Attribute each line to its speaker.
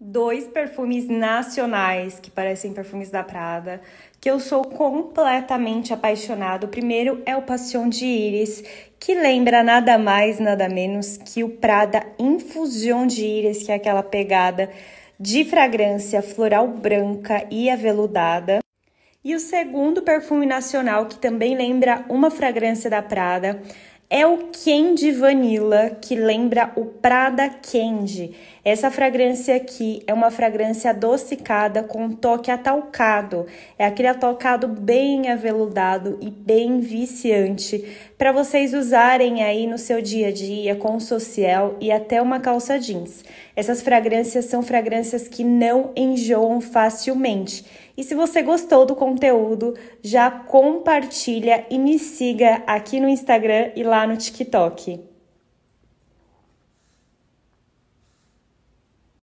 Speaker 1: dois perfumes nacionais que parecem perfumes da Prada, que eu sou completamente apaixonado. O primeiro é o Passion de Íris, que lembra nada mais, nada menos que o Prada Infusion de Íris, que é aquela pegada de fragrância floral branca e aveludada. E o segundo perfume nacional que também lembra uma fragrância da Prada é o Candy Vanilla, que lembra o Prada Candy. Essa fragrância aqui é uma fragrância adocicada com toque atalcado. É aquele atalcado bem aveludado e bem viciante para vocês usarem aí no seu dia a dia com social e até uma calça jeans. Essas fragrâncias são fragrâncias que não enjoam facilmente. E se você gostou do conteúdo, já compartilha e me siga aqui no Instagram e lá no TikTok.